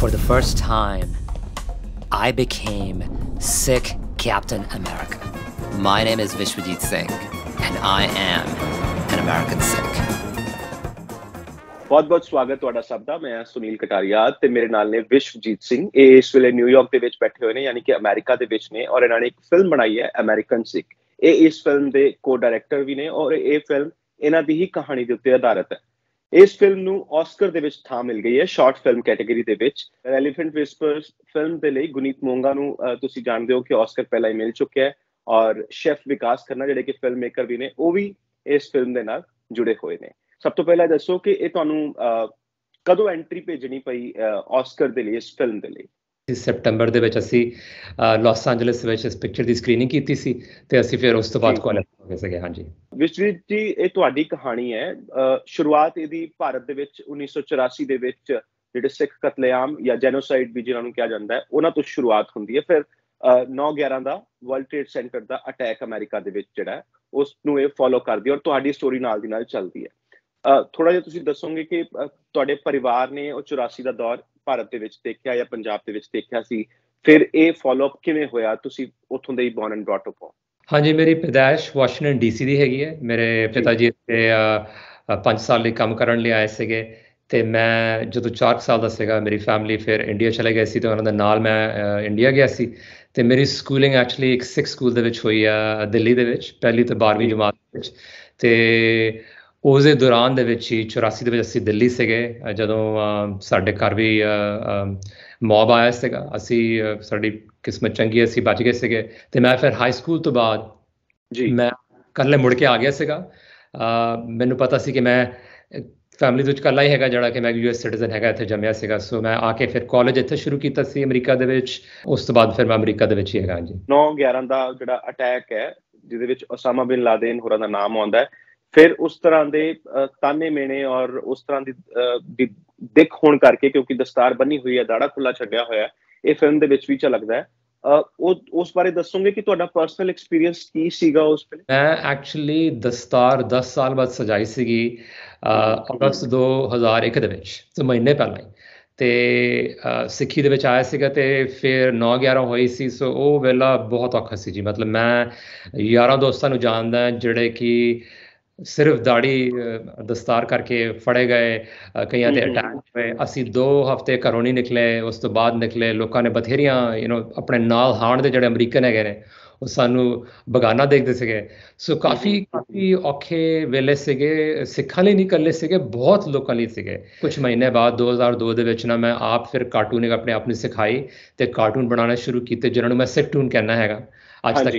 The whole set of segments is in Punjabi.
for the first time, I became sick Captain America. My name is Vishwajit Singh, and I am an American sick. ਬਹੁਤ-ਬਹੁਤ ਸਵਾਗਤ ਤੁਹਾਡਾ ਸਭ ਦਾ ਮੈਂ ਸੁਨੀਲ ਕਟਾਰੀਆ ਤੇ ਮੇਰੇ ਨਾਲ ਨੇ ਵਿਸ਼ਵਜੀਤ ਸਿੰਘ ਇਹ ਇਸ ਵੇਲੇ ਨਿਊਯਾਰਕ ਦੇ ਵਿੱਚ ਬੈਠੇ ਹੋਏ ਨੇ ਯਾਨੀ ਕਿ ਅਮਰੀਕਾ ਦੇ ਵਿੱਚ ਨੇ ਔਰ ਇਹਨਾਂ ਨੇ ਇੱਕ ਫਿਲਮ ਬਣਾਈ ਹੈ ਅਮਰੀਕਨ ਸਿੱਖ ਇਹ ਇਸ ਫਿਲਮ ਦੇ ਕੋ ਡਾਇਰੈਕਟਰ ਵੀ ਨੇ ਔਰ ਇਹ ਫਿਲਮ ਇਹਨਾਂ ਦੀ ਹੀ ਕਹਾਣੀ ਦੇ ਉੱਤੇ ਆਧਾਰਿਤ ਹੈ ਇਸ ਫਿਲਮ ਨੂੰ ਆਸਕਰ ਦੇ ਵਿੱਚ ਥਾਂ ਮਿਲ ਗਈ ਹੈ ਸ਼ਾਰਟ ਫਿਲਮ ਕੈਟਾਗਰੀ ਦੇ ਵਿੱਚ ਐਲੀਫੈਂਟ ਵਿਸਪਰਸ ਫਿਲਮ ਦੇ ਲਈ ਗੁਨੀਤ ਮੋਂਗਾ ਨੂੰ ਤੁਸੀਂ ਜਾਣਦੇ ਹੋ ਕਿ ਆਸਕਰ ਪਹਿਲਾਂ ਹੀ ਮਿਲ ਚੁੱਕਿਆ ਹੈ ਔਰ ਸ਼ੈਫ ਵਿਕਾਸ ਕਰਨਾ ਜਿਹੜੇ ਕਿ ਫਿਲਮ ਮੇਕਰ ਵੀ ਨੇ ਉਹ ਵੀ ਇਸ ਫਿਲਮ ਦੇ ਨਾਲ ਜੁੜੇ ਹੋਏ ਨੇ ਸਭ ਤੋਂ ਪਹਿਲਾਂ ਦੱਸੋ ਕਿ ਇਹ ਤੁਹਾਨੂੰ ਕਦੋਂ ਐਂਟਰੀ ਭੇਜਣੀ ਪਈ ਆਸਕਰ ਦੇ ਲਈ ਇਸ ਫਿਲਮ ਦੇ ਲਈ ਸੈਪਟੈਂਬਰ ਦੇ ਵਿੱਚ ਅਸੀਂ ਲਾਸ ਐਂਜਲਸ ਵਿੱਚ ਇਸ ਪਿਕਚਰ ਦੀ ਸਕਰੀਨਿੰਗ ਕੀਤੀ ਸੀ ਤੇ ਅਸੀਂ ਫਿਰ ਉਸ ਤੋਂ ਬਾਅਦ ਕੋਲ ਹੋ ਗਏ ਸੀ ਹਾਂਜੀ ਵਿਸ਼ਵਜੀਤ ਜੀ ਇਹ ਤੁਹਾਡੀ ਕਹਾਣੀ ਹੈ ਸ਼ੁਰੂਆਤ ਇਹਦੀ ਭਾਰਤ ਦੇ ਵਿੱਚ 1984 ਦੇ ਵਿੱਚ ਜਿਹੜੇ ਸਿੱਖ ਕਤਲੇਆਮ ਜਾਂ ਜੈਨੋਸਾਈਡ ਵੀ ਜਿਹਨਾਂ ਨੂੰ ਕਿਹਾ ਜਾਂਦਾ ਹੈ ਉਹਨਾਂ ਤੋਂ ਸ਼ੁਰੂਆਤ ਹੁੰਦੀ ਹੈ ਫਿਰ 9/11 ਦਾ ਵਰਲਡ ਟ੍ਰੇਡ ਸੈਂਟਰ ਦਾ ਅਟੈਕ ਅਮਰੀਕਾ ਦੇ ਵਿੱਚ ਜਿਹੜਾ ਹੈ ਉਸ ਨੂੰ ਇਹ ਫੋਲੋ ਕਰਦੀ ਹੈ ਔਰ ਤੁਹਾਡੀ ਸਟੋਰੀ ਨਾਲ ਦੀ ਨਾਲ ਚੱਲਦੀ ਹੈ ਥੋੜਾ ਜਿਹਾ ਤੁਸੀਂ ਦੱਸੋਗੇ ਕਿ ਤੁਹਾਡੇ ਪਰਿਵਾਰ ਨੇ ਉਹ 84 ਦਾ ਦੌਰ ਭਾਰਤ ਦੇ ਵਿੱਚ ਦੇਖਿਆ ਜਾਂ ਪੰਜਾਬ ਦੇ ਵਿੱਚ ਦੇਖਿਆ ਸੀ ਫਿਰ ਇਹ ਫਾਲੋ ਅਪ ਕਿਵੇਂ ਹੋਇਆ ਤੁਸੀਂ ਉੱਥੋਂ ਦੇ ਹੀ ਬੌਰਨ ਐਂਡ ਬ੍ਰੌਟ ਅਪ ਹੋ ਹਾਂਜੀ ਮੇਰੀ ਪਦਾਇਸ਼ ਵਾਸ਼ਿੰਗਟਨ ਡੀਸੀ ਦੀ ਹੈਗੀ ਹੈ ਮੇਰੇ ਪਿਤਾ ਜੀ ਇੱਥੇ 5 ਸਾਲ ਲਈ ਕੰਮ ਕਰਨ ਲਈ ਆਏ ਸੀਗੇ ਤੇ ਮੈਂ ਜਦੋਂ 4 ਸਾਲ ਦਾ ਸੀਗਾ ਮੇਰੀ ਫੈਮਿਲੀ ਫਿਰ ਇੰਡੀਆ ਚਲੇ ਗਈ ਸੀ ਤੇ ਉਹਨਾਂ ਦੇ ਨਾਲ ਮੈਂ ਇੰਡੀਆ ਗਿਆ ਸੀ ਤੇ ਮੇਰੀ ਸਕੂਲਿੰਗ ਐਕਚੁਅਲੀ ਇੱਕ 6 ਸਕੂਲ ਦੇ ਵਿੱਚ ਹੋਈ ਆ ਦਿੱਲੀ ਦੇ ਵਿੱਚ ਪਹਿਲੀ ਤੋਂ 12ਵੀਂ ਜਮਾਤ ਵਿੱਚ ਤੇ ਉਸ ਦੇ ਦੌਰਾਨ ਦੇ ਵਿੱਚ ਹੀ 84 ਦੇ ਵਿੱਚ ਅਸੀਂ ਦਿੱਲੀ ਸੀਗੇ ਜਦੋਂ ਸਾਡੇ ਘਰ ਵੀ ਮੌਬ ਆਇਆ ਸੀਗਾ ਅਸੀਂ ਸਾਡੀ ਕਿਸਮਤ ਚੰਗੀ ਅਸੀਂ ਬਚ ਗਏ ਸੀਗੇ ਤੇ ਮੈਂ ਫਿਰ ਹਾਈ ਸਕੂਲ ਤੋਂ ਬਾਅਦ ਜੀ ਮੈਂ ਕੱਲੇ ਮੁੜ ਕੇ ਆ ਗਿਆ ਸੀਗਾ ਮੈਨੂੰ ਪਤਾ ਸੀ ਕਿ ਮੈਂ ਫੈਮਿਲੀ ਵਿੱਚ ਕੱਲਾ ਹੀ ਹੈਗਾ ਜਿਹੜਾ ਕਿ ਮੈਂ ਯੂਐਸ ਸਿਟੀਜ਼ਨ ਹੈਗਾ ਇੱਥੇ ਜੰਮਿਆ ਸੀਗਾ ਸੋ ਮੈਂ ਆ ਕੇ ਫਿਰ ਕਾਲਜ ਇੱਥੇ ਸ਼ੁਰੂ ਕੀਤਾ ਸੀ ਅਮਰੀਕਾ ਦੇ ਵਿੱਚ ਉਸ ਤੋਂ ਬਾਅਦ ਫਿਰ ਮੈਂ ਅਮਰੀਕਾ ਦੇ ਵਿੱਚ ਹੀ ਹੈਗਾ ਜੀ 9 11 ਦਾ ਜਿਹੜਾ ਅਟੈਕ ਹੈ ਜਿਹਦੇ ਵਿੱਚ ਉਸਾਮਾ ਬਿਨ ਲਾਦੇਨ ਹੋਰਾਂ ਦਾ ਨਾਮ ਆਉਂਦਾ ਹੈ ਫਿਰ ਉਸ ਤਰ੍ਹਾਂ ਦੇ ਤਾਨੇ ਮੇਣੇ ਔਰ ਉਸ ਤਰ੍ਹਾਂ ਦੀ ਦਿੱਖ ਹੋਣ ਕਰਕੇ ਕਿਉਂਕਿ ਦਸਤਾਰ ਬੰਨੀ ਹੋਈ ਹੈ ਦਾੜਾ ਖੁੱਲਾ ਛੱਡਿਆ ਹੋਇਆ ਇਹ ਫਿਲਮ ਦੇ ਵਿੱਚ ਵੀ ਚ ਲੱਗਦਾ ਹੈ ਉਹ ਉਸ ਬਾਰੇ ਦੱਸੋਗੇ ਕਿ ਤੁਹਾਡਾ ਪਰਸਨਲ ਐਕਸਪੀਰੀਅੰਸ ਕੀ ਸੀਗਾ ਉਸ ਵੇਲੇ ਮੈਂ ਐਕਚੁਅਲੀ ਦਸਤਾਰ 10 ਸਾਲ ਬਾਅਦ ਸਜਾਈ ਸੀਗੀ ਅਗਸਤ 2001 ਦੇ ਵਿੱਚ ਤੇ ਮਹੀਨੇ ਪਹਿਲਾਂ ਤੇ ਸਿੱਖੀ ਦੇ ਵਿੱਚ ਆਇਆ ਸੀਗਾ ਤੇ ਫਿਰ 9 11 ਹੋਈ ਸੀ ਸੋ ਉਹ ਵੇਲਾ ਬਹੁਤ ਔਖਾ ਸੀ ਜੀ ਮਤਲਬ ਮੈਂ 11 ਦੋਸਤਾਂ ਨੂੰ ਜਾਣਦਾ ਜਿਹੜੇ ਕਿ ਸਿਰਫ ਦਾੜੀ ਦਸਤਾਰ ਕਰਕੇ ਫੜੇ ਗਏ ਕਈਆਂ ਤੇ ਅਟੈਕ ਹੋਏ ਅਸੀਂ 2 ਹਫ਼ਤੇ ਘਰੋਂ ਨਹੀਂ ਨਿਕਲੇ ਉਸ ਤੋਂ ਬਾਅਦ ਨਿਕਲੇ ਲੋਕਾਂ ਨੇ ਬਥੇਰੀਆਂ ਯੂ نو ਆਪਣੇ ਨਾਲ ਹਾਣ ਦੇ ਜਿਹੜੇ ਅਮਰੀਕਨ ਹੈਗੇ ਨੇ ਉਹ ਸਾਨੂੰ ਬਗਾਨਾ ਦੇਖਦੇ ਸੀਗੇ ਸੋ ਕਾਫੀ ਕਾਫੀ ਔਖੇ ਵੇਲੇ ਸੀਗੇ ਸਿੱਖਾਂ ਲਈ ਨਹੀਂ ਕੱਲੇ ਸੀਗੇ ਬਹੁਤ ਲੋਕਾਂ ਲਈ ਸੀਗੇ ਕੁਝ ਮਹੀਨੇ ਬਾਅਦ 2002 ਦੇ ਵਿੱਚ ਨਾ ਮੈਂ ਆਪ ਫਿਰ ਕਾਰਟੂਨਿੰਗ ਆਪਣੇ ਆਪ ਨੂੰ ਸਿਖਾਈ ਤੇ ਕਾਰਟੂਨ ਬਣਾਉਣਾ ਸ਼ੁਰੂ ਕੀਤੇ ਜਿਹਨਾਂ ਨੂੰ ਮੈਂ ਸਿਟੂਨ ਕਹਿੰਦਾ ਹੈਗਾ ਅੱਜ ਤੱਕ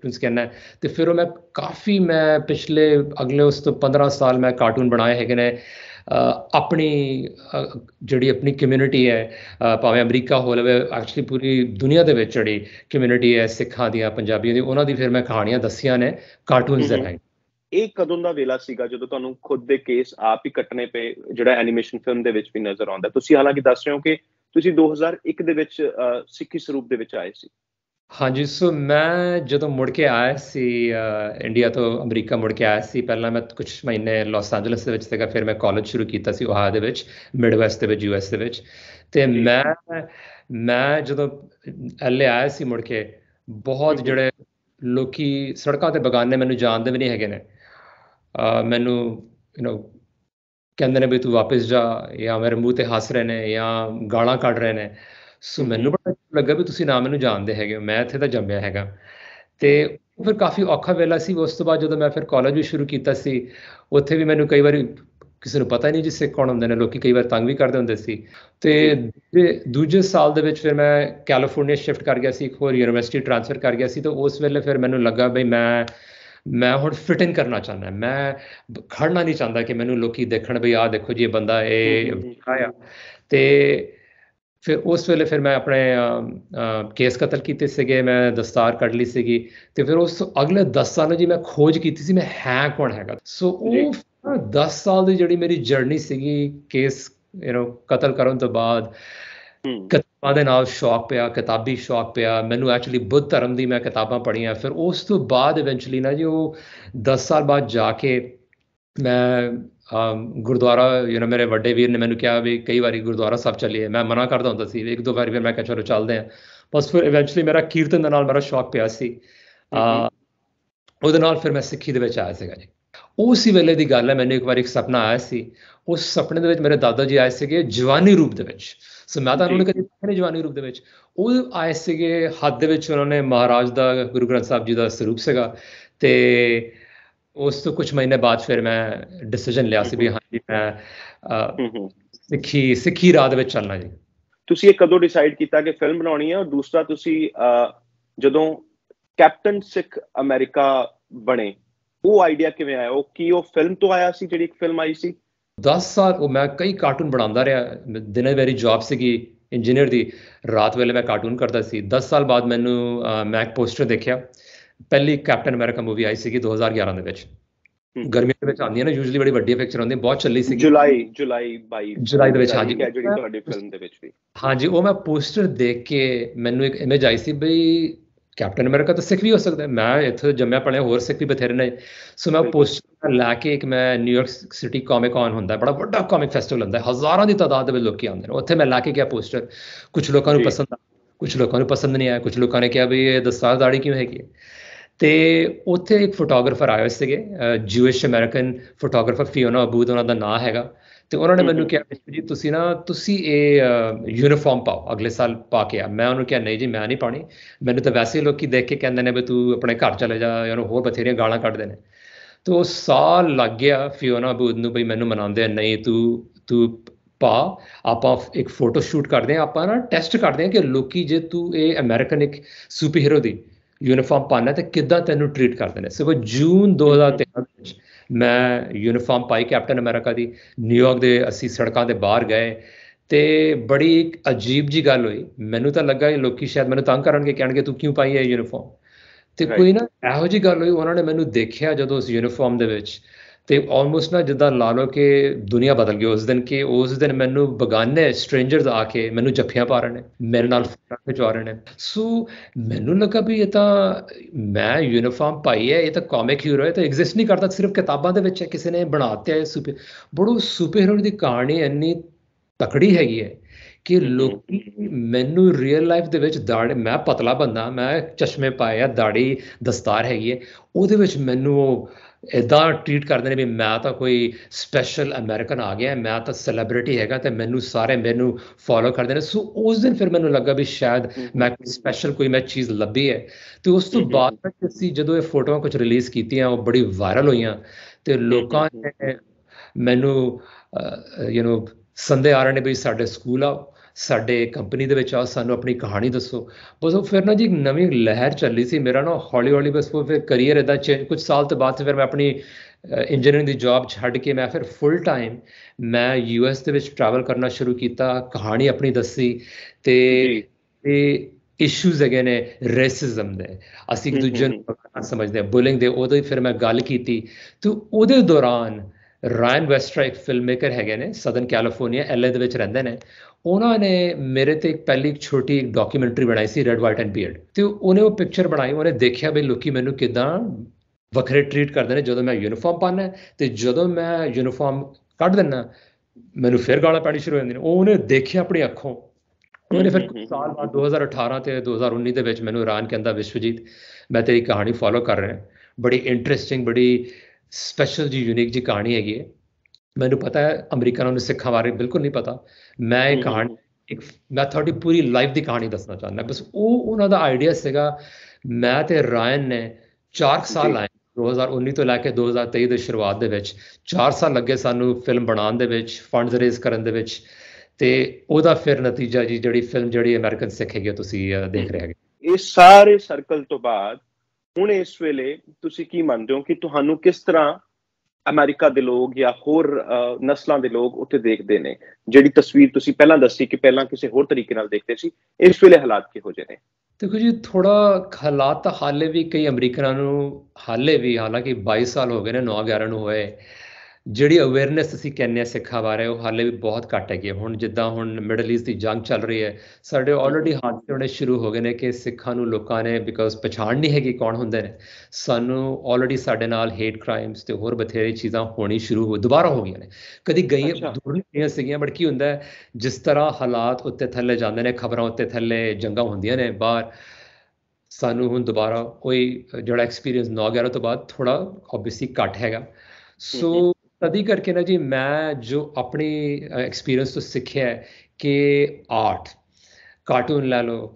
कार्टून्स ਕਹਿੰਦਾ ਤੇ ਫਿਰ ਉਹ ਮੈਂ ਕਾਫੀ ਮੈਂ ਪਿਛਲੇ ਅਗਲੇ ਉਸ ਤੋਂ 15 ਸਾਲ ਮੈਂ ਕਾਰਟੂਨ ਬਣਾਏ ਹੈਗੇ ਨੇ ਆਪਣੀ ਜਿਹੜੀ ਆਪਣੀ ਕਮਿਊਨਿਟੀ ਹੈ ਭਾਵੇਂ ਅਮਰੀਕਾ ਹੋ ਲਵੇ ਐਕਚੁਅਲੀ ਪੂਰੀ ਦੁਨੀਆ ਦੇ ਵਿੱਚ ਜਿਹੜੀ ਕਮਿਊਨਿਟੀ ਹੈ ਸਿੱਖਾਂ ਦੀਆਂ ਪੰਜਾਬੀਆਂ ਦੀ ਉਹਨਾਂ ਦੀ ਫਿਰ ਮੈਂ ਕਹਾਣੀਆਂ ਦੱਸੀਆਂ ਨੇ ਕਾਰਟੂਨਸ ਦੇ ਰਾਹੀਂ ਇਹ ਕਦੋਂ ਦਾ ਵੇਲਾ ਸੀਗਾ ਜਦੋਂ ਤੁਹਾਨੂੰ ਖੁਦ ਦੇ ਕੇਸ ਆਪ ਹੀ ਕੱਟਣੇ ਪਏ ਜਿਹੜਾ ਐਨੀਮੇਸ਼ਨ ਫਿਲਮ ਦੇ ਵਿੱਚ ਵੀ ਨਜ਼ਰ ਆਉਂਦਾ ਤੁਸੀਂ ਹਾਲਾਂਕਿ ਦੱਸ ਰਹੇ ਹੋ ਕਿ ਤੁਸੀਂ 2001 ਦੇ ਵਿੱਚ ਸਿੱਖੀ ਸਰੂਪ ਦੇ ਵਿੱਚ ਆਏ ਸੀ ਹਾਂਜੀ ਸੋ ਮੈਂ ਜਦੋਂ ਮੁੜ ਕੇ ਆਇਆ ਸੀ ਇੰਡੀਆ ਤੋਂ ਅਮਰੀਕਾ ਮੁੜ ਕੇ ਆਇਆ ਸੀ ਪਹਿਲਾਂ ਮੈਂ ਕੁਝ ਮਹੀਨੇ ਲਾਸ ਐਂਜਲਸ ਦੇ ਵਿੱਚ ਸੀਗਾ ਫਿਰ ਮੈਂ ਕਾਲਜ ਸ਼ੁਰੂ ਕੀਤਾ ਸੀ ਉਹਾ ਦੇ ਵਿੱਚ ਮਿਡਵੈਸਟ ਦੇ ਵਿੱਚ ਯੂਐਸ ਦੇ ਵਿੱਚ ਤੇ ਮੈਂ ਮੈਂ ਜਦੋਂ ਐਲ ਆਇਆ ਸੀ ਮੁੜ ਕੇ ਬਹੁਤ ਜਿਹੜੇ ਲੋਕੀ ਸੜਕਾਂ ਤੇ ਬਗਾਨੇ ਮੈਨੂੰ ਜਾਣਦੇ ਵੀ ਨਹੀਂ ਹੈਗੇ ਨੇ ਮੈਨੂੰ ਯੂ نو ਕਹਿੰਦੇ ਨੇ ਵੀ ਤੂੰ ਵਾਪਸ ਜਾ ਜਾਂ ਮੇਰੇ ਮੂੰਹ ਤੇ ਹੱਸ ਰਹੇ ਨੇ ਜਾਂ ਗਾਲਾਂ ਕੱਢ ਰਹੇ ਨੇ ਸੋ ਮੈਨੂੰ ਬੜਾ ਲੱਗਾ ਵੀ ਤੁਸੀਂ ਨਾ ਮੈਨੂੰ ਜਾਣਦੇ ਹੈਗੇ ਮੈਂ ਇੱਥੇ ਤਾਂ ਜੰਮਿਆ ਹੈਗਾ ਤੇ ਫਿਰ ਕਾਫੀ ਔਖਾ ਵੇਲਾ ਸੀ ਉਸ ਤੋਂ ਬਾਅਦ ਜਦੋਂ ਮੈਂ ਫਿਰ ਕਾਲਜ ਵੀ ਸ਼ੁਰੂ ਕੀਤਾ ਸੀ ਉੱਥੇ ਵੀ ਮੈਨੂੰ ਕਈ ਵਾਰੀ ਕਿਸੇ ਨੂੰ ਪਤਾ ਨਹੀਂ ਜਿਸੇ ਕੌਣ ਹੁੰਦੇ ਨੇ ਲੋਕੀ ਕਈ ਵਾਰ ਤੰਗ ਵੀ ਕਰਦੇ ਹੁੰਦੇ ਸੀ ਤੇ ਦੂਜੇ ਸਾਲ ਦੇ ਵਿੱਚ ਫਿਰ ਮੈਂ ਕੈਲੀਫੋਰਨੀਆ ਸ਼ਿਫਟ ਕਰ ਗਿਆ ਸੀ ਇੱਕ ਹੋਰ ਯੂਨੀਵਰਸਿਟੀ ਟ੍ਰਾਂਸਫਰ ਕਰ ਗਿਆ ਸੀ ਤਾਂ ਉਸ ਵੇਲੇ ਫਿਰ ਮੈਨੂੰ ਲੱਗਾ ਬਈ ਮੈਂ ਮੈਂ ਹੁਣ ਫਿਟ ਇਨ ਕਰਨਾ ਚਾਹੁੰਦਾ ਮੈਂ ਖੜਨਾ ਨਹੀਂ ਚਾਹੁੰਦਾ ਕਿ ਮੈਨੂੰ ਲੋਕੀ ਦੇਖਣ ਬਈ ਆ ਦੇਖੋ ਜੀ ਇਹ ਬੰਦਾ ਇਹ ਆਇਆ ਤੇ ਫਿਰ ਉਸ ਵੇਲੇ ਫਿਰ ਮੈਂ ਆਪਣੇ ਕੇਸ ਕਤਲ ਕੀਤੇ ਸੀਗੇ ਮੈਂ ਦਸਤਾਰ ਕੱਢ ਲਈ ਸੀਗੀ ਤੇ ਫਿਰ ਉਸ ਅਗਲੇ 10 ਸਾਲਾਂ ਜੀ ਮੈਂ ਖੋਜ ਕੀਤੀ ਸੀ ਮੈਂ ਹੈ ਕੌਣ ਹੈਗਾ ਸੋ ਉਹ 10 ਸਾਲ ਦੀ ਜਿਹੜੀ ਮੇਰੀ ਜਰਨੀ ਸੀਗੀ ਕੇਸ ਯੂ نو ਕਤਲ ਕਰਨ ਤੋਂ ਬਾਅਦ ਕਿਤਾਬਾਂ ਦੇ ਨਾਲ ਸ਼ੌਕ ਪਿਆ ਕਿਤਾਬੀ ਸ਼ੌਕ ਪਿਆ ਮੈਨੂੰ ਐਕਚੁਅਲੀ ਬੁੱਧ ਧਰਮ ਦੀ ਮੈਂ ਕਿਤਾਬਾਂ ਪੜ੍ਹੀਆਂ ਫਿਰ ਉਸ ਤੋਂ ਬਾਅਦ ਇਵੈਂਚੁਅਲੀ ਨਾ ਜੀ ਉਹ 10 ਸਾਲ ਬਾਅਦ ਜਾ ਕੇ ਮੈਂ ਗੁਰਦੁਆਰਾ ਯੂ ਨੋ ਮੇਰੇ ਵੱਡੇ ਵੀਰ ਨੇ ਮੈਨੂੰ ਕਿਹਾ ਵੀ ਕਈ ਵਾਰੀ ਗੁਰਦੁਆਰਾ ਸਾਹਿਬ ਚੱਲੀਏ ਮੈਂ ਮਨਾ ਕਰਦਾ ਹੁੰਦਾ ਸੀ ਇੱਕ ਦੋ ਵਾਰੀ ਫਿਰ ਮੈਂ ਕਿਹਾ ਚਲੋ ਚੱਲਦੇ ਆ ਬਸ ਫਿਰ ਇਵੈਂਚੁਅਲੀ ਮੇਰਾ ਕੀਰਤਨ ਦੇ ਨਾਲ ਮੇਰਾ ਸ਼ੌਕ ਪਿਆ ਸੀ ਉਹਦੇ ਨਾਲ ਫਿਰ ਮੈਂ ਸਿੱਖੀ ਦੇ ਵਿੱਚ ਆਇਆ ਸੀਗਾ ਜੀ ਉਸੇ ਵੇਲੇ ਦੀ ਗੱਲ ਹੈ ਮੈਨੂੰ ਇੱਕ ਵਾਰੀ ਇੱਕ ਸੁਪਨਾ ਆਇਆ ਸੀ ਉਸ ਸੁਪਨੇ ਦੇ ਵਿੱਚ ਮੇਰੇ ਦਾਦਾ ਜੀ ਆਏ ਸੀਗੇ ਜਵਾਨੀ ਰੂਪ ਦੇ ਵਿੱਚ ਸੋ ਮੈਂ ਤਾਂ ਉਹਨਾਂ ਨੂੰ ਕਦੇ ਨਹੀਂ ਜਵਾਨੀ ਰੂਪ ਦੇ ਵਿੱਚ ਉਹ ਆਏ ਸੀਗੇ ਹੱਥ ਦੇ ਵਿੱਚ ਉਹਨਾਂ ਨੇ ਮਹਾਰਾਜ ਦਾ ਗੁਰੂ ਗ੍ਰੰਥ ਸਾਹਿਬ ਜੀ ਦਾ ਸਰੂਪ ਸੀਗਾ ਤੇ ਉਸ ਤੋਂ ਕੁਝ ਮਹੀਨੇ ਬਾਅਦ ਫਿਰ ਮੈਂ ਡਿਸੀਜਨ ਲਿਆ ਸੀ ਵੀ ਹਾਂਜੀ ਮੈਂ ਸਿੱਖੀ ਸਿੱਖੀ ਰਾਹ ਦੇ ਵਿੱਚ ਚੱਲਣਾ ਜੀ ਤੁਸੀਂ ਇਹ ਕਦੋਂ ਡਿਸਾਈਡ ਕੀਤਾ ਕਿ ਫਿਲਮ ਬਣਾਉਣੀ ਹੈ ਔਰ ਦੂਸਰਾ ਤੁਸੀਂ ਜਦੋਂ ਕੈਪਟਨ ਸਿੱਖ ਅਮਰੀਕਾ ਬਣੇ ਉਹ ਆਈਡੀਆ ਕਿਵੇਂ ਆਇਆ ਉਹ ਕੀ ਉਹ ਫਿਲਮ ਤੋਂ ਆਇਆ ਸੀ ਜਿਹੜੀ ਇੱਕ ਫਿਲਮ ਆਈ ਸੀ 10 ਸਾਲ ਉਹ ਮੈਂ ਕਈ ਕਾਰਟੂਨ ਬਣਾਉਂਦਾ ਰਿਹਾ ਦਿਨੇ ਮੇਰੀ ਜੌਬ ਸੀਗੀ ਇੰਜੀਨੀਅਰ ਦੀ ਰਾਤ ਵੇਲੇ ਮੈਂ ਕਾਰਟੂਨ ਕਰਦਾ ਸੀ 10 ਸਾਲ ਬਾਅਦ ਮੈਨੂੰ ਮੈਕ ਪੋਸਟਰ ਦੇਖਿਆ ਪਹਿਲੀ ਕੈਪਟਨ ਅਮਰੀਕਾ ਮੂਵੀ ਆਈ ਸੀਗੀ 2011 ਦੇ ਵਿੱਚ ਗਰਮੀਆਂ ਦੇ ਵਿੱਚ ਆਉਂਦੀਆਂ ਨੇ ਯੂਜੂਲੀ ਬੜੀ ਵੱਡੀ ਪਿਕਚਰ ਹੁੰਦੀ ਬਹੁਤ ਚੱਲੀ ਸੀਗੀ ਜੁਲਾਈ ਜੁਲਾਈ 22 ਜੁਲਾਈ ਦੇ ਵਿੱਚ ਹਾਂਜੀ ਜਿਹੜੀ ਤੁਹਾਡੀ ਫਿਲਮ ਦੇ ਵਿੱਚ ਵੀ ਹਾਂਜੀ ਉਹ ਮੈਂ ਪੋਸਟਰ ਦੇਖ ਕੇ ਮੈਨੂੰ ਇੱਕ ਇਮੇਜ ਆਈ ਸੀ ਬਈ ਕੈਪਟਨ ਅਮਰੀਕਾ ਤਾਂ ਸਿੱਖ ਵੀ ਹੋ ਸਕਦਾ ਮੈਂ ਇੱਥੇ ਜੰਮਿਆ ਪਲਿਆ ਹੋਰ ਸਿੱਖ ਵੀ ਬਥੇਰੇ ਨੇ ਸੋ ਮੈਂ ਪੋਸਟਰ ਲਾ ਕੇ ਇੱਕ ਮੈਂ ਨਿਊਯਾਰਕ ਸਿਟੀ ਕਾਮਿਕ ਕਾਨ ਹੁੰਦਾ ਬੜਾ ਵੱਡਾ ਕਾਮਿਕ ਫੈਸਟੀਵਲ ਹੁੰਦਾ ਹਜ਼ਾਰਾਂ ਦੀ ਤਾਦਾਦ ਦੇ ਵਿੱਚ ਲੋਕੀ ਆਉਂਦੇ ਨੇ ਉੱਥੇ ਮੈਂ ਲਾ ਕੇ ਗਿਆ ਪੋਸਟਰ ਕੁਝ ਲੋਕਾਂ ਨੂੰ ਪਸੰਦ ਆ ਕੁਝ ਲੋਕਾਂ ਨੂੰ ਪਸੰਦ ਨਹੀਂ ਆਇਆ ਕੁਝ ਲੋਕਾਂ ਨੇ ਕਿਹਾ ਵੀ ਇਹ ਦਸਤਾਰ ਦਾੜੀ ਕਿਉਂ ਹੈਗੀ ਤੇ ਉੱਥੇ ਇੱਕ ਫੋਟੋਗ੍ਰਾਫਰ ਆਇਆ ਸੀਗੇ ਜੂਇਸ਼ ਅਮਰੀਕਨ ਫੋਟੋਗ੍ਰਾਫਰ ਫਿਓਨਾ ਅਬੂਦ ਉਹਨਾਂ ਦਾ ਨਾਮ ਹੈਗਾ ਤੇ ਉਹਨਾਂ ਨੇ ਮੈਨੂੰ ਕਿਹਾ ਜੀ ਤੁਸੀਂ ਨਾ ਤੁਸੀਂ ਇਹ ਯੂਨੀਫਾਰਮ ਪਾਓ ਅਗਲੇ ਸਾਲ ਪਾ ਕੇ ਆ ਮੈਂ ਉਹਨੂੰ ਕਿਹਾ ਨਹੀਂ ਜੀ ਮੈਂ ਨਹੀਂ ਪਾਣੀ ਮੈਨੂੰ ਤਾਂ ਵੈਸੇ ਲੋਕੀ ਦੇਖ ਕੇ ਕਹਿੰਦੇ ਨੇ ਵੀ ਤੂੰ ਆਪਣੇ ਘਰ ਚਲੇ ਜਾ ਯਾਰ ਹੋਰ ਬਥੇਰੀਆਂ ਗਾਲਾਂ ਕੱਢਦੇ ਨੇ ਤੋ ਸਾਲ ਲੱਗ ਗਿਆ ਫਿਓਨਾ ਅਬੂਦ ਨੂੰ ਬਈ ਮੈਨੂੰ ਮਨਾਉਂਦੇ ਨਹੀਂ ਤੂੰ ਤੂੰ ਪਾ ਆਪਾਂ ਇੱਕ ਫੋਟੋ ਸ਼ੂਟ ਕਰਦੇ ਆ ਆਪਾਂ ਨਾ ਟੈਸਟ ਕਰਦੇ ਆ ਕਿ ਲੋਕੀ ਜੇ ਤੂੰ ਇਹ ਅਮਰੀਕਨ ਇੱਕ ਸੁਪਰ ਹੀਰੋ ਦੀ ਯੂਨੀਫਾਰਮ ਪਾਣਾ ਤੇ ਕਿੱਦਾਂ ਤੈਨੂੰ ਟ੍ਰੀਟ ਕਰਦੇ ਨੇ ਸੋ ਜੂਨ 2013 ਵਿੱਚ ਮੈਂ ਯੂਨੀਫਾਰਮ ਪਾਈ ਕੈਪਟਨ ਅਮਰੀਕਾ ਦੀ ਨਿਊਯਾਰਕ ਦੇ ਅਸੀਂ ਸੜਕਾਂ ਦੇ ਬਾਹਰ ਗਏ ਤੇ ਬੜੀ ਇੱਕ ਅਜੀਬ ਜੀ ਗੱਲ ਹੋਈ ਮੈਨੂੰ ਤਾਂ ਲੱਗਾ ਇਹ ਲੋਕੀ ਸ਼ਾਇਦ ਮੈਨੂੰ ਤੰਗ ਕਰਨਗੇ ਕਹਿਣਗੇ ਤੂੰ ਕਿਉਂ ਪਾਈ ਹੈ ਯੂਨੀਫਾਰਮ ਤੇ ਕੋਈ ਨਾ ਇਹੋ ਜੀ ਗੱਲ ਹੋਈ ਉਹਨਾਂ ਨੇ ਮੈਨੂੰ ਦੇਖਿਆ ਜਦੋਂ ਉਸ ਯੂਨੀਫਾਰਮ ਦੇ ਵਿੱਚ ਤੇ ਆਲਮੋਸਟ ਨਾ ਜਿੱਦਾਂ ਲਾ ਲੋ ਕਿ ਦੁਨੀਆ ਬਦਲ ਗਈ ਉਸ ਦਿਨ ਕਿ ਉਸ ਦਿਨ ਮੈਨੂੰ ਬਗਾਨੇ ਸਟ੍ਰੇਂਜਰਸ ਆ ਕੇ ਮੈਨੂੰ ਜੱਫੀਆਂ ਪਾ ਰਹੇ ਨੇ ਮੇਰੇ ਨਾਲ ਫੋਟੋ ਖਿਚਵਾ ਰਹੇ ਨੇ ਸੋ ਮੈਨੂੰ ਲੱਗਾ ਵੀ ਇਹ ਤਾਂ ਮੈਂ ਯੂਨੀਫਾਰਮ ਪਾਈ ਹੈ ਇਹ ਤਾਂ ਕਾਮਿਕ ਹੀਰੋ ਹੈ ਤਾਂ ਐਗਜ਼ਿਸਟ ਨਹੀਂ ਕਰਦਾ ਸਿਰਫ ਕਿਤਾਬਾਂ ਦੇ ਵਿੱਚ ਹੈ ਕਿਸੇ ਨੇ ਬਣਾਤਿਆ ਹੈ ਸੁਪਰ ਬੜੋ ਸੁਪਰ ਹੀਰੋ ਦੀ ਕਹਾਣੀ ਇੰਨੀ ਤਕੜੀ ਹੈਗੀ ਹੈ ਕਿ ਲੋਕੀ ਮੈਨੂੰ ਰੀਅਲ ਲਾਈਫ ਦੇ ਵਿੱਚ ਦਾੜ ਮੈਂ ਪਤਲਾ ਬੰਦਾ ਮੈਂ ਚਸ਼ਮੇ ਪਾਇਆ ਦਾੜੀ ਦਸਤਾਰ ਹੈਗੀ ਹੈ ਉਹਦੇ ਵਿੱਚ ਮੈਨੂੰ ਉਹ ਇਦਾਂ ਟ੍ਰੀਟ ਕਰਦੇ ਨੇ ਵੀ ਮੈਂ ਤਾਂ ਕੋਈ ਸਪੈਸ਼ਲ ਅਮਰੀਕਨ ਆ ਗਿਆ ਮੈਂ ਤਾਂ ਸੈਲੀਬ੍ਰਿਟੀ ਹੈਗਾ ਤੇ ਮੈਨੂੰ ਸਾਰੇ ਮੈਨੂੰ ਫੋਲੋ ਕਰਦੇ ਨੇ ਸੋ ਉਸ ਦਿਨ ਫਿਰ ਮੈਨੂੰ ਲੱਗਾ ਵੀ ਸ਼ਾਇਦ ਮੈਂ ਕੋਈ ਸਪੈਸ਼ਲ ਕੋਈ ਮੈਂ ਚੀਜ਼ ਲੱਭੀ ਹੈ ਤੇ ਉਸ ਤੋਂ ਬਾਅਦ ਤੱਕ ਅਸੀਂ ਜਦੋਂ ਇਹ ਫੋਟੋਆਂ ਕੁਝ ਰਿਲੀਜ਼ ਕੀਤੀਆਂ ਉਹ ਬੜੀ ਵਾਇਰਲ ਹੋਈਆਂ ਤੇ ਲੋਕਾਂ ਨੇ ਮੈਨੂੰ ਯੂ نو ਸੰਦੇ ਆ ਰਹੇ ਨੇ ਵੀ ਸਾਡੇ ਸਕੂਲ ਆ ਸਾਡੇ ਕੰਪਨੀ ਦੇ ਵਿੱਚ ਆ ਸਾਨੂੰ ਆਪਣੀ ਕਹਾਣੀ ਦੱਸੋ ਬਸ ਉਹ ਫਿਰ ਨਾ ਜੀ ਨਵੀਂ ਲਹਿਰ ਚੱਲੀ ਸੀ ਮੇਰਾ ਨਾ ਹੌਲੀ ਹੌਲੀ ਬਸ ਉਹ ਫਿਰ ਕੈਰੀਅਰ ਇਦਾਂ ਚੇਂਜ ਕੁਝ ਸਾਲ ਤੋਂ ਬਾਅਦ ਫਿਰ ਮੈਂ ਆਪਣੀ ਇੰਜੀਨੀਅਰਿੰਗ ਦੀ ਜੌਬ ਛੱਡ ਕੇ ਮੈਂ ਫਿਰ ਫੁੱਲ ਟਾਈਮ ਮੈਂ ਯੂਐਸ ਦੇ ਵਿੱਚ ਟਰੈਵਲ ਕਰਨਾ ਸ਼ੁਰੂ ਕੀਤਾ ਕਹਾਣੀ ਆਪਣੀ ਦੱਸੀ ਤੇ ਤੇ ਇਸ਼ੂਜ਼ ਹੈਗੇ ਨੇ ਰੇਸਿਜ਼ਮ ਦੇ ਅਸੀਂ ਇੱਕ ਦੂਜੇ ਨੂੰ ਸਮਝਦੇ ਆ ਬੁਲਿੰਗ ਦੇ ਉਹਦੇ ਫਿਰ ਮੈਂ ਗੱਲ ਕੀਤੀ ਤੇ ਉਹਦੇ ਦੌਰਾਨ ਰਾਇਨ ਵੈਸਟਰਾ ਇੱਕ ਫਿਲਮ ਮੇਕਰ ਹੈਗੇ ਨੇ ਸਦਨ ਕੈਲੀਫੋਰਨੀਆ ਐਲਏ ਦੇ ਵਿੱਚ ਰਹਿੰਦੇ ਨੇ ਉਹਨਾਂ ਨੇ ਮੇਰੇ ਤੇ ਇੱਕ ਪਹਿਲੀ ਇੱਕ ਛੋਟੀ ਇੱਕ ਡਾਕੂਮੈਂਟਰੀ ਬਣਾਈ ਸੀ ਰੈਡ ਵਾਈਟ ਐਂਡ ਬੀਅਰਡ ਤੇ ਉਹਨੇ ਉਹ ਪਿਕਚਰ ਬਣਾਈ ਉਹਨੇ ਦੇਖਿਆ ਵੀ ਲੋਕੀ ਮੈਨੂੰ ਕਿਦਾਂ ਵੱਖਰੇ ਟ੍ਰੀਟ ਕਰਦੇ ਨੇ ਜਦੋਂ ਮੈਂ ਯੂਨੀਫਾਰਮ ਪਾਣਾ ਤੇ ਜਦੋਂ ਮੈਂ ਯੂਨੀਫਾਰਮ ਕੱਢ ਦਿੰਨਾ ਮੈਨੂੰ ਫਿਰ ਗਾਲਾਂ ਪੈਣੀ ਸ਼ੁਰੂ ਹੋ ਜਾਂਦੀਆਂ ਨੇ ਉਹਨੇ ਦੇਖਿਆ ਆਪਣੀ ਅੱਖੋਂ ਉਹਨੇ ਫਿਰ ਕੁਝ ਸਾਲ ਬਾਅਦ 2018 ਤੇ 2019 ਦੇ ਵਿੱਚ ਮੈਨੂੰ ਇਰਾਨ ਕਹਿੰਦਾ ਵਿਸ਼ਵਜੀਤ ਮੈਂ ਤੇਰੀ ਕਹਾਣੀ ਫਾਲੋ ਕਰ ਰਿਹਾ ਬੜੀ ਇੰਟਰਸਟਿੰਗ ਬੜੀ ਸਪੈਸ਼ਲ ਜੀ ਯੂਨੀਕ ਜੀ ਕਹਾਣੀ ਹੈਗੀ ਹੈ ਮੈਨੂੰ ਪਤਾ ਹੈ ਅਮਰੀਕਨਾਂ ਨੂੰ ਸਿੱਖਾਂ ਬਾਰੇ ਬਿਲਕੁਲ ਨਹੀਂ ਪਤਾ ਮੈਂ ਇਹ ਕਹਾਣੀ ਇੱਕ ਮੈਂ ਤੁਹਾਡੀ ਪੂਰੀ ਲਾਈਫ ਦੀ ਕਹਾਣੀ ਦੱਸਣਾ ਚਾਹੁੰਦਾ ਬਸ ਉਹ ਉਹਨਾਂ ਦਾ ਆਈਡੀਆ ਸੀਗਾ ਮੈਂ ਤੇ ਰਾਇਨ ਨੇ 4 ਸਾਲ ਲਾਏ 2019 ਤੋਂ ਲੈ ਕੇ 2023 ਦੇ ਸ਼ੁਰੂਆਤ ਦੇ ਵਿੱਚ 4 ਸਾਲ ਲੱਗੇ ਸਾਨੂੰ ਫਿਲਮ ਬਣਾਉਣ ਦੇ ਵਿੱਚ ਫੰਡਸ ਰੇਜ਼ ਕਰਨ ਦੇ ਵਿੱਚ ਤੇ ਉਹਦਾ ਫਿਰ ਨਤੀਜਾ ਜੀ ਜਿਹੜੀ ਫਿਲਮ ਜਿਹੜੀ ਅਮਰੀਕਨ ਸਿੱਖ ਹੈਗੀ ਤੁਸੀਂ ਦੇਖ ਰਹੇ ਹੋ ਇਹ ਸਾਰੇ ਸਰਕਲ ਤੋਂ ਬਾਅਦ ਹੁਣ ਇਸ ਵੇਲੇ ਤੁਸੀਂ ਕੀ ਮੰਨਦੇ ਹੋ ਕਿ ਤੁਹਾਨੂੰ ਕਿਸ ਤਰ੍ਹਾਂ ਅਮਰੀਕਾ ਦੇ ਲੋਕ ਜਾਂ ਹੋਰ ਨਸਲਾਂ ਦੇ ਲੋਕ ਉੱਥੇ ਦੇਖਦੇ ਨੇ ਜਿਹੜੀ ਤਸਵੀਰ ਤੁਸੀਂ ਪਹਿਲਾਂ ਦੱਸੀ ਕਿ ਪਹਿਲਾਂ ਕਿਸੇ ਹੋਰ ਤਰੀਕੇ ਨਾਲ ਦੇਖਦੇ ਸੀ ਇਸ ਵੇਲੇ ਹਾਲਾਤ ਹੋ ਜੇ ਨੇ ਦੇਖੋ ਜੀ ਥੋੜਾ ਹਾਲਾਤ ਹਾਲੇ ਵੀ ਕਈ ਅਮਰੀਕਨਾਂ ਨੂੰ ਹਾਲੇ ਵੀ ਹਾਲਾਂਕਿ 22 ਸਾਲ ਹੋ ਗਏ ਨੇ 9 11 ਨੂੰ ਹੋਏ ਜਿਹੜੀ ਅਵੇਅਰਨੈਸ ਅਸੀਂ ਕਹਿੰਨੇ ਆ ਸਿੱਖਾ ਬਾਰੇ ਉਹ ਹਾਲੇ ਵੀ ਬਹੁਤ ਘੱਟ ਹੈਗੀ ਹੁਣ ਜਿੱਦਾਂ ਹੁਣ ਮਿਡਲ ਈਸਟ ਦੀ ਜੰਗ ਚੱਲ ਰਹੀ ਹੈ ਸਾਡੇ ਆਲਰੇਡੀ ਹਾਦਸੇ ਹੋਣੇ ਸ਼ੁਰੂ ਹੋ ਗਏ ਨੇ ਕਿ ਸਿੱਖਾਂ ਨੂੰ ਲੋਕਾਂ ਨੇ ਬਿਕਾਜ਼ ਪਛਾਣ ਨਹੀਂ ਹੈਗੀ ਕੌਣ ਹੁੰਦੇ ਨੇ ਸਾਨੂੰ ਆਲਰੇਡੀ ਸਾਡੇ ਨਾਲ ਹੇਟ ਕ੍ਰਾਈਮਸ ਤੇ ਹੋਰ ਬਥੇਰੇ ਚੀਜ਼ਾਂ ਹੋਣੀ ਸ਼ੁਰੂ ਹੋ ਦੁਬਾਰਾ ਹੋ ਗਈਆਂ ਨੇ ਕਦੀ ਗਈ ਦੂਰ ਨਹੀਂ ਸੀਗੀਆਂ ਬਟ ਕੀ ਹੁੰਦਾ ਜਿਸ ਤਰ੍ਹਾਂ ਹਾਲਾਤ ਉੱਤੇ ਥੱਲੇ ਜਾਂਦੇ ਨੇ ਖਬਰਾਂ ਉੱਤੇ ਥੱਲੇ ਜੰਗਾਂ ਹੁੰਦੀਆਂ ਨੇ ਬਾਹਰ ਸਾਨੂੰ ਹੁਣ ਦੁਬਾਰਾ ਕੋਈ ਜਿਹੜਾ ਐਕਸਪੀਰੀਅੰਸ 9 11 ਤੋਂ ਬਾਅਦ ਥੋੜਾ ਆਬਵੀਅਸਲੀ ਘਟ ਹੈਗਾ ਸੋ ਤਦੀ ਕਰਕੇ ਨਾ ਜੀ ਮੈਂ ਜੋ ਆਪਣੇ ਐਕਸਪੀਰੀਅੰਸ ਤੋਂ ਸਿੱਖਿਆ ਕਿ ਆਰਟ ਕਾਰਟੂਨ ਲਾ ਲਓ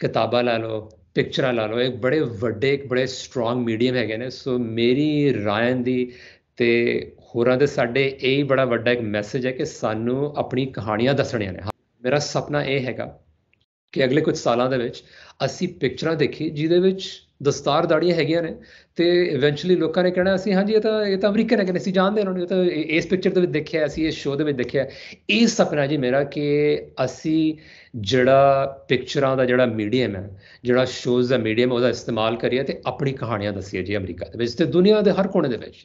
ਕਿਤਾਬਾਂ ਲਾ ਲਓ ਪਿਕਚਰਾਂ ਲਾ ਲਓ ਇੱਕ ਬੜੇ ਵੱਡੇ ਇੱਕ ਬੜੇ ਸਟਰੋਂਗ ਮੀਡੀਅਮ ਹੈਗੇ ਨੇ ਸੋ ਮੇਰੀ ਰਾਇਨ ਦੀ ਤੇ ਹੋਰਾਂ ਦੇ ਸਾਡੇ ਇਹ ਹੀ ਬੜਾ ਵੱਡਾ ਇੱਕ ਮੈਸੇਜ ਹੈ ਕਿ ਸਾਨੂੰ ਆਪਣੀ ਕਹਾਣੀਆਂ ਦੱਸਣੀਆਂ ਨੇ ਮੇਰਾ ਸੁਪਨਾ ਇਹ ਹੈਗਾ ਕਿ ਅਗਲੇ ਕੁਝ ਸਾਲਾਂ ਦੇ ਵਿੱਚ ਅਸੀਂ ਪਿਕਚਰਾਂ ਦੇਖੀ ਜਿਹਦੇ ਵਿੱਚ ਦਸਤਾਰ ਦਾੜੀਆਂ ਹੈਗੀਆਂ ਨੇ ਤੇ ਇਵੈਂਚੁਅਲੀ ਲੋਕਾਂ ਨੇ ਕਹਿਣਾ ਅਸੀਂ ਹਾਂਜੀ ਇਹ ਤਾਂ ਇਹ ਤਾਂ ਅਮਰੀਕਨ ਨੇ ਕਹਿੰਦੇ ਅਸੀਂ ਜਾਣਦੇ ਹਾਂ ਉਹਨਾਂ ਨੂੰ ਇਹ ਤਾਂ ਇਸ ਪਿਕਚਰ ਦੇ ਵਿੱਚ ਦੇਖਿਆ ਅਸੀਂ ਇਸ ਸ਼ੋਅ ਦੇ ਵਿੱਚ ਦੇਖਿਆ ਇਹ ਸੁਪਨਾ ਜੀ ਮੇਰਾ ਕਿ ਅਸੀਂ ਜਿਹੜਾ ਪਿਕਚਰਾਂ ਦਾ ਜਿਹੜਾ ਮੀਡੀਅਮ ਹੈ ਜਿਹੜਾ ਸ਼ੋਜ਼ ਦਾ ਮੀਡੀਅਮ ਉਹਦਾ ਇਸਤੇਮਾਲ ਕਰੀਏ ਤੇ ਆਪਣੀ ਕਹਾਣੀਆਂ ਦੱਸੀਏ ਜੀ ਅਮਰੀਕਾ ਦੇ ਵਿੱਚ ਤੇ ਦੁਨੀਆ ਦੇ ਹਰ ਕੋਨੇ ਦੇ ਵਿੱਚ